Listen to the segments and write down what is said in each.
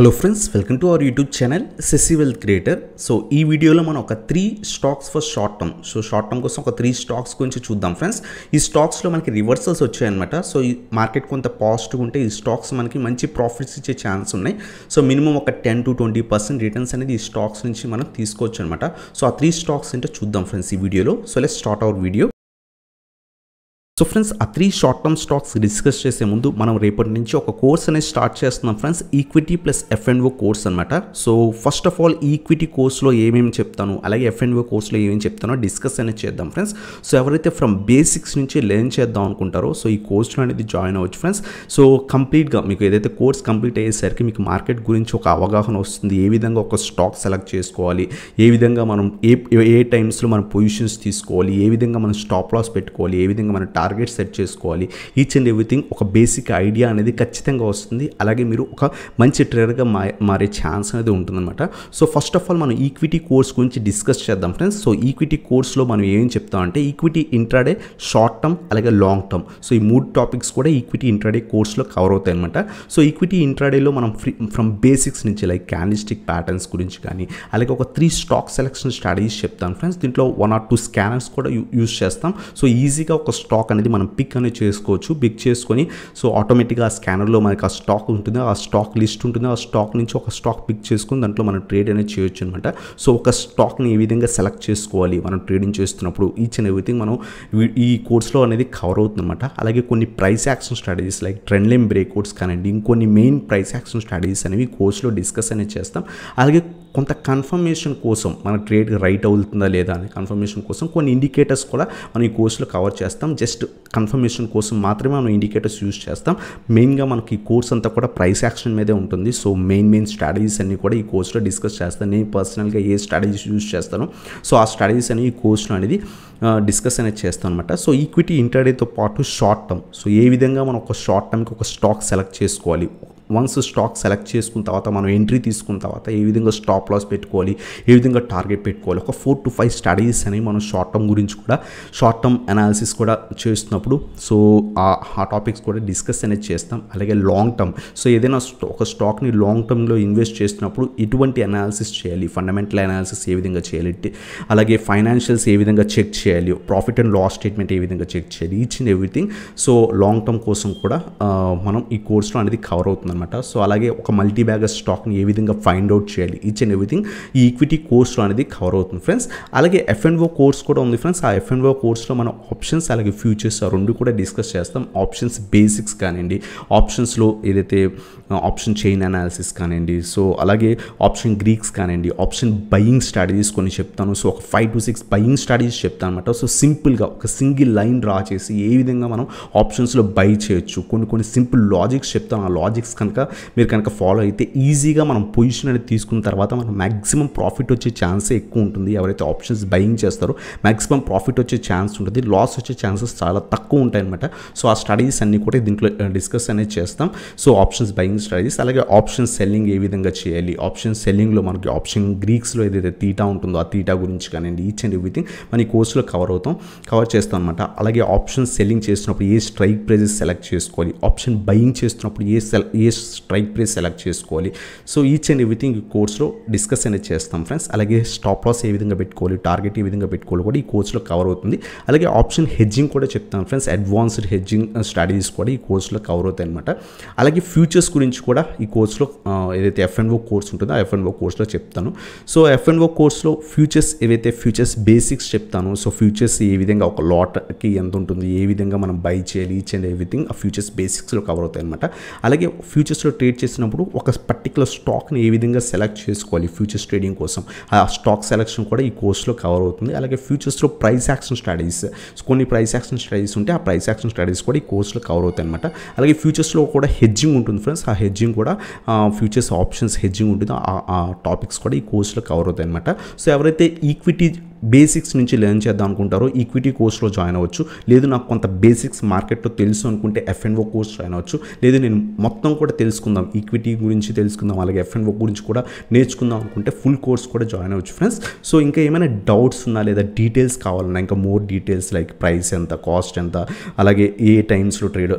hello friends welcome to our YouTube channel సెసి wealth creator so ఈ వీడియోలో మనం ఒక three stocks for short term so short term కోసం ఒక త్రీ స్టాక్స్ గురించి చూద్దాం ఫ్రెండ్స్ ఈ స్టాక్స్లో మనకి రివర్సల్స్ వచ్చాయన్నమాట సో ఈ మార్కెట్ కొంత పాజిటివ్ ఉంటే ఈ స్టాక్స్ మనకి మంచి ప్రాఫిట్స్ ఇచ్చే ఛాన్స్ ఉన్నాయి సో మినిమం ఒక ten to twenty percent returns అనేది ఈ స్టాక్స్ నుంచి మనం తీసుకోవచ్చు అనమాట సో ఆ త్రీ స్టాక్స్ ఏంటో చూద్దాం ఫ్రెండ్స్ ఈ వీడియోలో so let's start our video so friends ఆ three short term stocks discuss చేసే ముందు మనం రేపటి నుంచి ఒక కోర్స్ అనేది స్టార్ట్ చేస్తున్నాం friends equity plus F N O course అనమాట so first of all equity కోర్స్లో ఏమేమి చెప్తాను అలాగే ఎఫ్ఎన్ఓ కోర్స్లో ఏమేమి చెప్తానో డిస్కస్ అనేది చేద్దాం ఫ్రెండ్స్ సో ఎవరైతే ఫ్రమ్ బేసిక్స్ నుంచి లెర్న్ చేద్దాం అనుకుంటారో సో ఈ కోర్స్లో అనేది జాయిన్ అవ్వచ్చు ఫ్రెండ్స్ సో కంప్లీట్గా మీకు ఏదైతే కోర్స్ కంప్లీట్ అయ్యేసరికి మీకు మార్కెట్ గురించి ఒక అవగాహన వస్తుంది ఏ విధంగా ఒక స్టాక్ సెలెక్ట్ చేసుకోవాలి ఏ విధంగా మనం ఏ ఏ టైమ్స్లో మనం పొజిషన్స్ తీసుకోవాలి ఏ విధంగా మనం స్టాప్ లాస్ పెట్టుకోవాలి ఏ విధంగా మన టార్గెట్ టార్గెట్ సెట్ చేసుకోవాలి ఈచ్ అండ్ ఎవ్రీథింగ్ ఒక బేసిక్ ఐడియా అనేది ఖచ్చితంగా వస్తుంది అలాగే మీరు ఒక మంచి ట్రేడర్గా మారే ఛాన్స్ అనేది ఉంటుందన్నమాట సో ఫస్ట్ ఆఫ్ ఆల్ మనం ఈక్విటీ కోర్స్ గురించి డిస్కస్ చేద్దాం ఫ్రెండ్స్ సో ఈక్విటీ కోర్స్లో మనం ఏం చెప్తామంటే ఈక్విటీ ఇంట్రాడే షార్ట్ టర్మ్ అలాగే లాంగ్ టర్మ్ సో ఈ మూడు టాపిక్స్ కూడా ఈక్విటీ ఇంట్రాడే కోర్స్లో కవర్ అవుతాయి అనమాట సో ఈక్విటీ ఇంట్రాడేలో మనం ఫ్రీ ఫ్రమ్ బేసిక్స్ నుంచి లైక్ క్యాండిస్టిక్ ప్యాటర్న్స్ గురించి కానీ అలాగే ఒక త్రీ స్టాక్ సెలెక్షన్ స్ట్రాటజీస్ చెప్తాను ఫ్రెండ్స్ దీంట్లో వన్ ఆర్ టూ స్కానర్స్ కూడా యూస్ చేస్తాం సో ఈజీగా ఒక స్టాక్ అనేది మనం పిక్ అనేది చేసుకోవచ్చు పిక్ చేసుకొని సో ఆటోమేటిక్గా ఆ స్కానర్లో మనకి ఆ స్టాక్ ఉంటుంది ఆ స్టాక్ లిస్ట్ ఉంటుంది ఆ స్టాక్ నుంచి ఒక స్టాక్ పిక్ చేసుకుని దాంట్లో మనం ట్రేడ్ అనేది చేయొచ్చు అనమాట సో ఒక స్టాక్ని ఏ విధంగా సెలెక్ట్ చేసుకోవాలి మనం ట్రేడింగ్ చేస్తున్నప్పుడు ఈచ్ అండ్ ఎవ్రీథింగ్ మనం ఈ కోర్స్లో అనేది కవర్ అవుతుందన్నమాట అలాగే కొన్ని price action strategies like trend line breakouts కానివ్వండి ఇంకొన్ని మెయిన్ ప్రైస్ యాక్షన్ స్ట్రాటజీస్ అనేవి కోర్స్లో డిస్కస్ అనేది చేస్తాం అలాగే కొంత కన్ఫర్మేషన్ కోసం మన ట్రేడ్ రైట్ అవుతుందా లేదా అనే కన్ఫర్మేషన్ కోసం కొన్ని ఇండికేటర్స్ కూడా మనం ఈ కోర్సులో కవర్ చేస్తాం జస్ట్ కన్ఫర్మేషన్ కోసం మాత్రమే మనం ఇండికేటర్స్ యూజ్ చేస్తాం మెయిన్గా మనకి ఈ కోర్స్ అంతా కూడా ప్రైస్ యాక్షన్ మీదే ఉంటుంది సో మెయిన్ మెయిన్ స్ట్రాటజీస్ అన్ని కూడా ఈ కోర్సులో డిస్కస్ చేస్తాను నేను పర్సనల్గా ఏ స్ట్రాటజీస్ యూజ్ చేస్తాను సో ఆ స్ట్రాటజీస్ అనేవి ఈ కోర్సులో అనేది డిస్కస్ అనేది చేస్తాం అనమాట సో ఈక్విటీ ఇంటర్డేతో పాటు షార్ట్ టర్మ్ సో ఏ విధంగా మనం ఒక షార్ట్ టర్మ్కి ఒక స్టాక్ సెలెక్ట్ చేసుకోవాలి వన్స్ స్టాక్ సెలెక్ట్ చేసుకున్న తర్వాత మనం ఎంట్రీ తీసుకున్న తర్వాత ఏ విధంగా స్టాప్ లాస్ పెట్టుకోవాలి ఏ విధంగా టార్గెట్ పెట్టుకోవాలి ఒక ఫోర్ టు ఫైవ్ స్టడీస్ అనేవి మనం షార్ట్ టర్మ్ గురించి కూడా షార్ట్ టర్మ్ అనాలిసిస్ కూడా చేస్తున్నప్పుడు సో ఆ టాపిక్స్ కూడా డిస్కస్ అనేది చేస్తాం అలాగే లాంగ్ టర్మ్ సో ఏదైనా ఒక స్టాక్ని లాంగ్ టర్మ్లో ఇన్వెస్ట్ చేస్తున్నప్పుడు ఎటువంటి అనాలిసిస్ చేయాలి ఫండమెంటల్ అనాలిసిస్ ఏ విధంగా చేయాలి అలాగే ఫైనాన్షియల్స్ ఏ విధంగా చెక్ చేయాలి ప్రాఫిట్ అండ్ లాస్ స్టేట్మెంట్ ఏ విధంగా చెక్ చేయాలి each and everything so long term కోసం కూడా మనం ఈ కోర్స్లో అనేది కవర్ అవుతుంది అనమాట సో అలాగే ఒక మల్టీ బ్యాగర్ స్టాక్ని ఏ విధంగా ఫైండ్ అవుట్ చేయాలి ఈచ్ అండ్ ఎవ్రీథింగ్ ఈ ఈక్విటీ కోర్స్లో అనేది కవర్ అవుతుంది ఫ్రెండ్స్ అలాగే ఎఫ్ఎన్ఓ కోర్స్ కూడా ఉంది ఫ్రెండ్స్ ఆ ఎఫ్ఎన్ఓ కోర్స్లో మనం ఆప్షన్స్ అలాగే ఫ్యూచర్స్ రెండు కూడా డిస్కస్ చేస్తాం ఆప్షన్స్ బేసిక్స్ కానివ్వండి ఆప్షన్స్లో ఏదైతే ఆప్షన్ చైన్ అనాలిసిస్ కానివ్వండి సో అలాగే ఆప్షన్ గ్రీక్స్ కానివ్వండి ఆప్షన్ బయింగ్ స్ట్రాటజీస్ కొన్ని చెప్తాను సో ఒక five to six buying strategies చెప్తాను అనమాట సో సింపుల్గా ఒక సింగిల్ లైన్ డ్రా చేసి ఏ విధంగా మనం ఆప్షన్స్లో బై చేయొచ్చు కొన్ని కొన్ని సింపుల్ లాజిక్స్ చెప్తాను ఆ లాజిక్స్ కనుక మీరు కనుక ఫాలో అయితే ఈజీగా మనం పొజిషన్ అనేది తీసుకున్న తర్వాత మనం మ్యాక్సిమం ప్రాఫిట్ వచ్చే ఛాన్సే ఎక్కువ ఉంటుంది ఎవరైతే ఆప్షన్స్ బయింగ్ చేస్తారో మ్యాక్సిమం ప్రాఫిట్ వచ్చే ఛాన్స్ ఉంటుంది లాస్ వచ్చే ఛాన్సెస్ చాలా తక్కువ ఉంటాయన్నమాట సో ఆ స్టడీస్ అన్నీ కూడా దీంట్లో డిస్కస్ అనేది చేస్తాం సో ఆప్షన్స్ బయింగ్ స్టడీస్ అలాగే ఆప్షన్ సెల్లింగ్ ఏ విధంగా చేయాలి ఆప్షన్ సెల్లింగ్లో మనకి ఆప్షన్ గ్రీక్స్లో ఏదైతే తీటా ఉంటుందో ఆ తీటా గురించి కానివ్వండి ఈచ్ అండ్ ఎవ్రీథింగ్ మన ఈ కోర్సులో కవర్ అవుతాం కవర్ చేస్తాం అనమాట అలాగే ఆప్షన్ సెల్లింగ్ చేసినప్పుడు ఏ స్ట్రైక్ ప్రైజెస్ సెలెక్ట్ చేసుకోవాలి ఆప్షన్ బయింగ్ చేస్తున్నప్పుడు ఏ సెల్ ఏ స్ట్రైక్ ప్రైస్ సెలెక్ట్ చేసుకోవాలి సో ఈచ్ అండ్ ఎవ్రీథింగ్ ఈ కోర్స్లో డిస్కస్ అనేది చేస్తాం ఫ్రెండ్స్ అలాగే స్టాప్ లాస్ ఏ విధంగా పెట్టుకోవాలి టార్గెట్ ఏ విధంగా పెట్టుకోవాలి కూడా ఈ కోర్స్లో కవర్ అవుతుంది అలాగే ఆప్షన్ హెడ్జింగ్ కూడా చెప్తాను ఫ్రెండ్స్ అడ్వాన్స్డ్ హెడ్జింగ్ స్ట్రాటజీస్ కూడా ఈ కోర్స్లో కవర్ అవుతాయి అనమాట అలాగే ఫ్యూచర్స్ గురించి కూడా ఈ కోర్స్లో uh, ఏదైతే ఎఫ్ఎన్ఓ కోర్స్ ఉంటుందో ఆ ఎఫ్ఎన్ఓ కోర్స్లో చెప్తాను సో ఎఫ్ఎన్ఓ కోర్స్లో ఫ్యూచర్స్ ఏవైతే ఫ్యూచర్స్ బేసిక్స్ చెప్తాను సో ఫ్యూచర్స్ ఏ విధంగా ఒక లాట్కి ఎంత ఉంటుంది ఏ విధంగా మనం బై చేయాలి ఈచ్ అండ్ ఎవ్రీథింగ్ ఆ ఫ్యూచర్స్ బేసిక్స్లో కవర్ అవుతాయి అనమాట అలాగే ఫ్యూచర్ ఫ్యూచర్స్లో ట్రేడ్ చేసినప్పుడు ఒక పర్టికులర్ స్టాక్ని ఏ విధంగా సెలెక్ట్ చేసుకోవాలి ఫ్యూచర్స్ ట్రేడింగ్ కోసం ఆ స్టాక్ సెలెక్షన్ కూడా ఈ కోర్సులో కవర్ అవుతుంది అలాగే ఫ్యూచర్స్లో ప్రైస్ యాక్షన్ స్ట్రాటజీస్ కొన్ని ప్రైస్ యాక్షన్ స్ట్రాటజీస్ ఉంటే ఆ ప్రైస్ యాక్షన్ స్ట్రాటజీస్ కూడా ఈ కోర్సులో కవర్ అవుతాయి అనమాట అలాగే ఫ్యూచర్స్లో కూడా హెడ్జింగ్ ఉంటుంది ఫ్రెండ్స్ ఆ హెడ్జింగ్ కూడా ఫ్యూచర్స్ ఆప్షన్స్ హెడ్జింగ్ ఉంటుంది ఆ టాపిక్స్ కూడా ఈ కోర్సులో కవర్ అవుతాయి అనమాట సో ఎవరైతే ఈక్విటీ బేసిక్స్ నుంచి లెర్న్ చేద్దాం అనుకుంటారో ఈక్విటీ కోర్స్లో జాయిన్ అవ్వచ్చు లేదు నాకు కొంత బేసిక్స్ మార్కెట్లో తెలుసు అనుకుంటే ఎఫ్ఎన్ఓ కోర్స్ జాయిన్ అవ్వచ్చు లేదు నేను మొత్తం కూడా తెలుసుకుందాం ఈక్విటీ గురించి తెలుసుకుందాం అలాగే ఎఫ్ఎన్ఓ గురించి కూడా నేర్చుకుందాం అనుకుంటే ఫుల్ కోర్స్ కూడా జాయిన్ అవ్వచ్చు ఫ్రెండ్స్ సో ఇంకా ఏమైనా డౌట్స్ ఉన్నా లేదా డీటెయిల్స్ కావాలన్నా ఇంకా మోర్ డీటెయిల్స్ లైక్ ప్రైస్ ఎంత కాస్ట్ ఎంత అలాగే ఏ టైమ్స్లో ట్రేడ్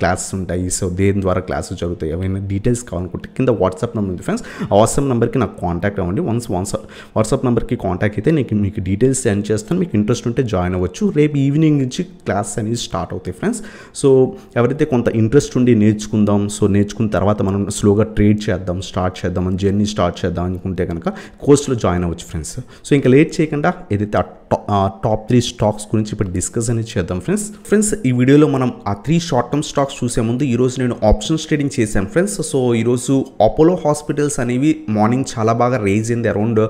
క్లాసెస్ ఉంటాయి సో దేని ద్వారా క్లాసెస్ జరుగుతాయి ఏమైనా డీటెయిల్స్ కావాలనుకుంటే కింద వాట్సాప్ నెంబర్ ఉంది ఫ్రెండ్స్ ఆ వాట్సాప్ నెంబర్కి నాకు కాంటాక్ట్ అవ్వండి వన్స్ వాట్సాప్ వాట్సాప్ నెంబర్కి కాంటాక్ట్ అయితే నేను మీకు డీటెయిల్స్ సెండ్ చేస్తాను మీకు ఇంట్రెస్ట్ ఉంటే జాయిన్ అవ్వచ్చు రేపు ఈవినింగ్ నుంచి క్లాస్ అనేది స్టార్ట్ అవుతాయి ఫ్రెండ్స్ సో ఎవరైతే కొంత ఇంట్రెస్ట్ ఉండి నేర్చుకుందాం సో నేర్చుకున్న తర్వాత మనం స్లోగా ట్రేడ్ చేద్దాం స్టార్ట్ చేద్దాం అని జర్నీ స్టార్ట్ చేద్దాం అనుకుంటే కనుక కోర్సులో జాయిన్ అవ్వచ్చు ఫ్రెండ్స్ సో ఇంకా లేట్ చేయకుండా ఏదైతే ఆ టాప్ త్రీ స్టాక్స్ గురించి ఇప్పుడు డిస్కస్ అనేది చేద్దాం ఫ్రెండ్స్ ఫ్రెండ్స్ ఈ వీడియోలో మనం ఆ త్రీ షార్ట్ టర్మ్ స్టాక్స్ చూసే ముందు ఈరోజు నేను ఆప్షన్స్ ట్రేడింగ్ చేశాను ఫ్రెండ్స్ సో ఈరోజు అపోలో హాస్పిటల్స్ అనేవి మార్నింగ్ చాలా బాగా రేజ్ అయింది అరౌండ్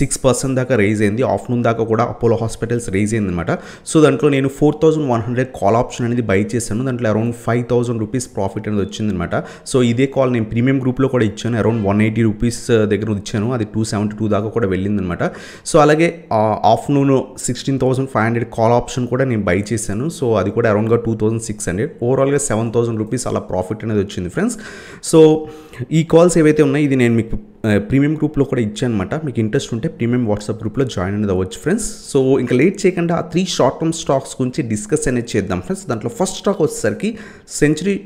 సిక్స్ పర్సెంట్ దాకా రేజ్ అయింది ఆఫ్టర్నూన్ దాకా కూడా అపోలో హాస్పిటల్స్ రేజ్ అయింది అనమాట సో దాంట్లో నేను four thousand one hundred call option అనేది బై చేశాను దాంట్లో around five thousand rupees profit అనేది వచ్చిందనమాట సో ఇదే కాల్ నేను ప్రీమియం గ్రూప్లో కూడా ఇచ్చాను అరౌండ్ వన్ ఎయిటీ రూపీస్ దగ్గర ఇచ్చాను అది టూ సెవెంటీ టూ దాకా కూడా వెళ్ళింది అనమాట సో అలాగే afternoon sixteen thousand five hundred call option కూడా నేను బై చేశాను సో అది కూడా అరౌండ్గా టూ థౌసండ్ సిక్స్ హండ్రెడ్ ఓవరాల్గా సెవెన్ థౌసండ్ రూపీస్ అలా ప్రాఫిట్ అనేది వచ్చింది ఫ్రెండ్స్ సో ఈ కాల్స్ ఏవైతే ఉన్నాయి ఇది నేను మీకు ప్రీమియం గ్రూప్లో కూడా ఇచ్చానమాట మీకు ఇంట్రెస్ట్ ఉంటే ప్రీమియం వాట్సాప్ గ్రూప్లో జాయిన్ అనేది అవ్వచ్చు ఫ్రెండ్స్ సో ఇంకా లేట్ చేయకుండా ఆ త్రీ షార్ట్ టర్మ్ స్టాక్స్ గురించి డిస్కస్ అనేది చేద్దాం ఫ్రెండ్స్ దాంట్లో ఫస్ట్ స్టాక్ వచ్చేసరికి సెంచరీ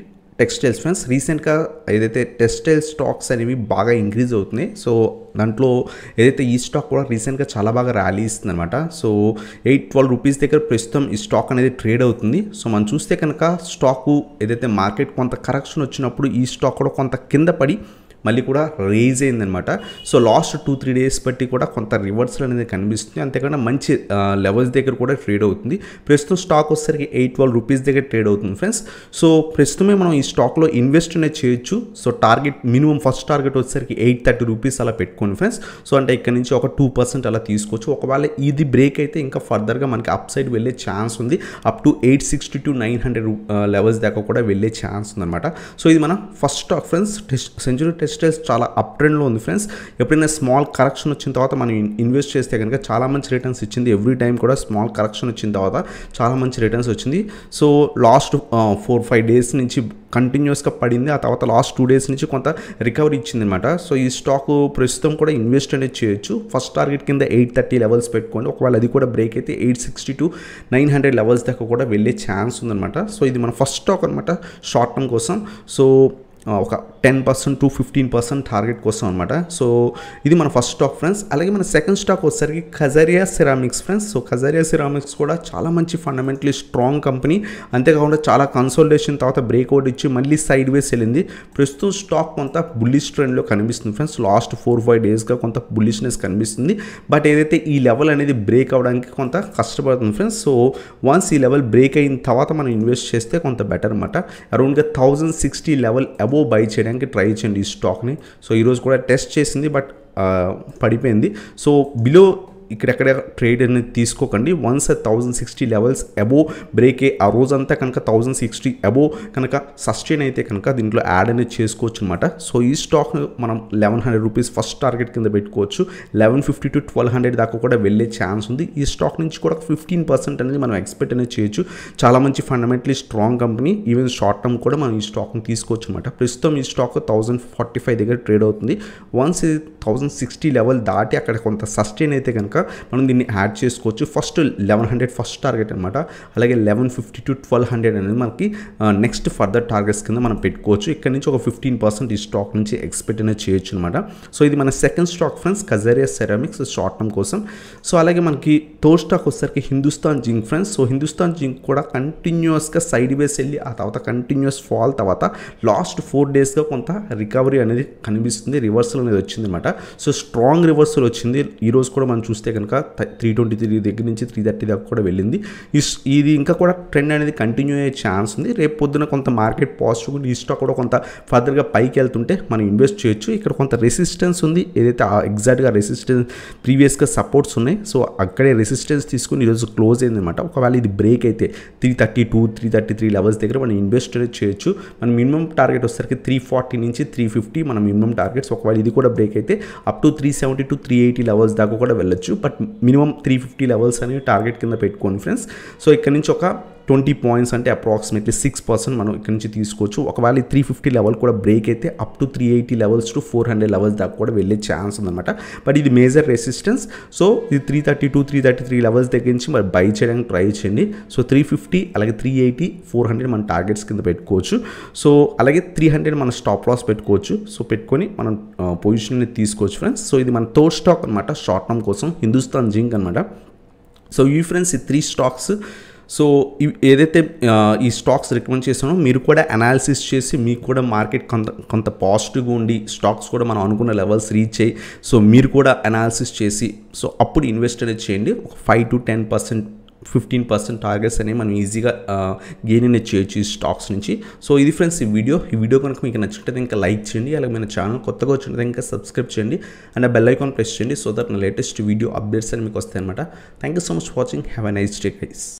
టెక్స్టైల్స్ ఫ్రెండ్స్ రీసెంట్గా ఏదైతే టెక్స్టైల్ స్టాక్స్ అనేవి బాగా ఇంక్రీజ్ అవుతున్నాయి సో దాంట్లో ఏదైతే ఈ స్టాక్ కూడా రీసెంట్గా చాలా బాగా ర్యాలీ ఇస్తుంది అనమాట సో ఎయిట్ ట్వెల్వ్ రూపీస్ దగ్గర ప్రస్తుతం ఈ స్టాక్ అనేది ట్రేడ్ అవుతుంది సో మనం చూస్తే కనుక స్టాకు ఏదైతే మార్కెట్ కొంత కరెక్షన్ వచ్చినప్పుడు ఈ స్టాక్ కూడా కొంత కింద పడి మళ్ళీ కూడా రేజ్ అయిందనమాట so last two three days బట్టి కూడా కొంత రివర్సల్ అనేది కనిపిస్తుంది అంతేకాకుండా మంచి లెవెల్స్ దగ్గర కూడా ట్రేడ్ అవుతుంది ప్రస్తుతం స్టాక్ వచ్చేసరికి ఎయిట్ ట్వెల్వ్ రూపీస్ దగ్గర ట్రేడ్ అవుతుంది ఫ్రెండ్స్ సో ప్రస్తుతమే మనం ఈ స్టాక్లో ఇన్వెస్ట్ అనేది చేయొచ్చు so target minimum first target వచ్చేసరికి ఎయిట్ థర్టీ రూపీస్ అలా పెట్టుకోండి ఫ్రెండ్స్ సో అంటే ఇక్కడ నుంచి ఒక టూ పర్సెంట్ అలా తీసుకోవచ్చు ఒకవేళ ఇది బ్రేక్ అయితే ఇంకా ఫర్దర్గా మనకి అప్ సైడ్ వెళ్ళే ఛాన్స్ ఉంది up to eight sixty to nine hundred levels దాకా కూడా వెళ్ళే ఛాన్స్ ఉందన్నమాట సో ఇది మనం first stock friends century test stage చాలా అప్ ట్రెండ్లో ఉంది ఫ్రెండ్స్ ఎప్పుడైనా స్మాల్ కరెక్షన్ వచ్చిన తర్వాత మనం ఇన్వెస్ట్ చేస్తే కనుక చాలా మంచి రిటర్న్స్ ఇచ్చింది ఎవ్రీ టైం కూడా స్మాల్ కరెక్షన్ వచ్చిన తర్వాత చాలా మంచి రిటర్న్స్ వచ్చింది so last four five days నుంచి కంటిన్యూస్గా పడింది ఆ తర్వాత లాస్ట్ టూ డేస్ నుంచి కొంత రికవరీ ఇచ్చింది అనమాట సో ఈ స్టాక్ ప్రస్తుతం కూడా ఇన్వెస్ట్ అనేది చేయొచ్చు ఫస్ట్ టార్గెట్ కింద ఎయిట్ థర్టీ లెవెల్స్ పెట్టుకోండి ఒకవేళ అది కూడా బ్రేక్ అయితే eight sixty to nine hundred levels దాకా కూడా వెళ్ళే ఛాన్స్ ఉందన్నమాట సో ఇది మన ఫస్ట్ స్టాక్ అనమాట షార్ట్ టర్మ్ కోసం సో ఒక ten percent to fifteen percent target కోసం అనమాట సో ఇది మన ఫస్ట్ స్టాక్ ఫ్రెండ్స్ అలాగే మన సెకండ్ స్టాక్ వచ్చేసరికి Kajaria Ceramics friends so Kajaria Ceramics కూడా చాలా మంచి ఫండమెంటలీ స్ట్రాంగ్ కంపెనీ అంతేకాకుండా చాలా కన్సల్టేషన్ తర్వాత బ్రేక్అవుట్ ఇచ్చి మళ్ళీ సైడ్ వేస్ వెళ్ళింది ప్రస్తుతం స్టాక్ కొంత బుల్లిష్ ట్రెండ్లో కనిపిస్తుంది ఫ్రెండ్స్ లాస్ట్ ఫోర్ ఫైవ్ డేస్గా కొంత బుల్లిష్నెస్ కనిపిస్తుంది బట్ ఏదైతే ఈ లెవెల్ అనేది బ్రేక్ అవ్వడానికి కొంత కష్టపడుతుంది ఫ్రెండ్స్ సో వన్స్ ఈ లెవెల్ బ్రేక్ అయిన తర్వాత మనం ఇన్వెస్ట్ చేస్తే కొంత బెటర్ అనమాట అరౌండ్గా thousand sixty level above buy చేయడానికి ట్రై చేయండి ఈ స్టాక్ని సో ఈరోజు కూడా టెస్ట్ చేసింది బట్ పడిపోయింది సో బిలో ఇక్కడెక్కడ ట్రేడ్ అనేది తీసుకోకండి once thousand sixty levels above బ్రేకే ఆ రోజంతా కనుక థౌజండ్ సిక్స్టీ అబోవ్ కనుక సస్టైన్ అయితే కనుక దీంట్లో యాడ్ అనేది చేసుకోవచ్చు అనమాట సో ఈ స్టాక్ మనం eleven hundred rupees first target కింద పెట్టుకోవచ్చు eleven fifty to twelve hundred దాకా కూడా వెళ్ళే ఛాన్స్ ఉంది ఈ స్టాక్ నుంచి కూడా ఫిఫ్టీన్ పర్సెంట్ అనేది మనం ఎక్స్పెక్ట్ అనేది చేయొచ్చు చాలా మంచి fundamentally strong company even short term కూడా మనం ఈ స్టాక్ని తీసుకోవచ్చు అనమాట ప్రస్తుతం ఈ స్టాక్ థౌజండ్ ఫార్టీ ఫైవ్ దగ్గర ట్రేడ్ అవుతుంది వన్స్ థౌజండ్ సిక్స్టీ లెవెల్ దాటి అక్కడ కొంత సస్టైన్ అయితే కనుక కూడా మనం దీన్ని యాడ్ చేసుకోవచ్చు first eleven hundred first target అనమాట అలాగే eleven fifty to twelve hundred అనేది మనకి నెక్స్ట్ ఫర్దర్ టార్గెట్స్ కింద మనం పెట్టుకోవచ్చు ఇక్కడ నుంచి ఒక ఫిఫ్టీన్ పర్సెంట్ ఈ స్టాక్ నుంచి ఎక్స్పెక్ట్ అనేది చేయొచ్చు అనమాట సో ఇది మన second stock friends Kajaria Ceramics short term కోసం సో అలాగే మనకి థర్డ్ స్టాక్ వచ్చేసరికి Hindustan Zinc friends so Hindustan Zinc కూడా కంటిన్యూస్గా సైడ్ వేస్ వెళ్ళి ఆ తర్వాత కంటిన్యూస్ ఫాల్ తర్వాత లాస్ట్ ఫోర్ డేస్గా కొంత రికవరీ అనేది కనిపిస్తుంది రివర్సల్ అనేది వచ్చింది అనమాట సో స్ట్రాంగ్ రివర్సల్ వచ్చింది ఈరోజు కూడా మనం చూస్తే కనుక త్రీ ట్వంటీ త్రీ దగ్గర నుంచి త్రీ థర్టీ దాకా కూడా వెళ్ళింది ఇది ఇంకా కూడా ట్రెండ్ అనేది కంటిన్యూ అయ్యే ఛాన్స్ ఉంది రేపు పొద్దున కొంత మార్కెట్ పాజిటివ్ ఈ స్టాక్ కూడా కొంత ఫర్దర్గా పైకి వెళ్తుంటే మనం ఇన్వెస్ట్ చేయొచ్చు ఇక్కడ కొంత రెసిస్టెన్స్ ఉంది ఏదైతే ఎగ్జాక్ట్గా రెసిస్టెన్స్ ప్రీవియస్గా సపోర్ట్స్ ఉన్నాయి సో అక్కడే రెసిస్టెన్స్ తీసుకుని ఈరోజు క్లోజ్ అయింది అనమాట ఒకవేళ ఇది బ్రేక్ అయితే three thirty two three thirty three levels దగ్గర మనం ఇన్వెస్ట్ చేయొచ్చు మన మినిమం టార్గెట్ వచ్చేసరికి త్రీ ఫార్టీ నుంచి త్రీ ఫిఫ్టీ మన మినిమం టార్గెట్స్ ఒకవేళ ఇది కూడా బ్రేక్ అయితే up to three seventy to three eighty levels దాకా కూడా వెళ్ళొచ్చు but minimum three fifty levels అనేవి టార్గెట్ కింద పెట్టుకోండి ఫ్రెండ్స్ సో ఇక్కడ నుంచి ఒక ట్వంటీ పాయింట్స్ అంటే అప్రాక్సిమేట్లీ సిక్స్ పర్సెంట్ మనం ఇక్కడ నుంచి తీసుకోవచ్చు ఒకవేళ త్రీ ఫిఫ్టీ లెవెల్ కూడా బ్రేక్ అయితే up to three eighty levels to four hundred levels దాకా కూడా వెళ్ళే ఛాన్స్ ఉందన్నమాట బట్ ఇది మేజర్ రెసిస్టెన్స్ సో ఇది three thirty two three thirty three levels దగ్గర నుంచి మరి బై చేయడానికి ట్రై చేయండి సో త్రీ ఫిఫ్టీ అలాగే త్రీ ఎయిటీ ఫోర్ హండ్రెడ్ మన టార్గెట్స్ కింద పెట్టుకోవచ్చు సో అలాగే త్రీ హండ్రెడ్ మన స్టాప్ లాస్ పెట్టుకోవచ్చు సో పెట్టుకొని మనం పొజిషన్ని తీసుకోవచ్చు ఫ్రెండ్స్ సో ఇది మన థర్డ్ స్టాక్ అనమాట షార్ట్ టర్మ్ కోసం హిందుస్థాన్ జింక్ అనమాట సో ఈ ఫ్రెండ్స్ ఈ త్రీ స్టాక్స్ సో ఏదైతే ఈ స్టాక్స్ రికమెండ్ చేశానో మీరు కూడా అనాలిసిస్ చేసి మీకు కూడా మార్కెట్ కొంత కొంత పాజిటివ్గా ఉండి స్టాక్స్ కూడా మనం అనుకున్న లెవెల్స్ రీచ్ అయ్యి సో మీరు కూడా అనాలిసిస్ చేసి సో అప్పుడు ఇన్వెస్ట్ అనేది చేయండి ఒక five to ten percent fifteen percent targets అనేవి మనం ఈజీగా గెయిన్ అనేది చేయొచ్చు ఈ స్టాక్స్ నుంచి సో ఇది ఫ్రెండ్స్ ఈ వీడియో ఈ వీడియో కనుక మీకు నచ్చినట్టు ఇంకా లైక్ చేయండి అలాగే మన ఛానల్ కొత్తగా వచ్చినట్టు ఇంకా సబ్స్క్రైబ్ చేయండి అండ్ బెల్ ఐకాన్ ప్రెస్ చేయండి సో దట్ నా లేటెస్ట్ వీడియో అప్డేట్స్ అని మీకు వస్తాయి అనమాట thank you so much watching have a nice day guys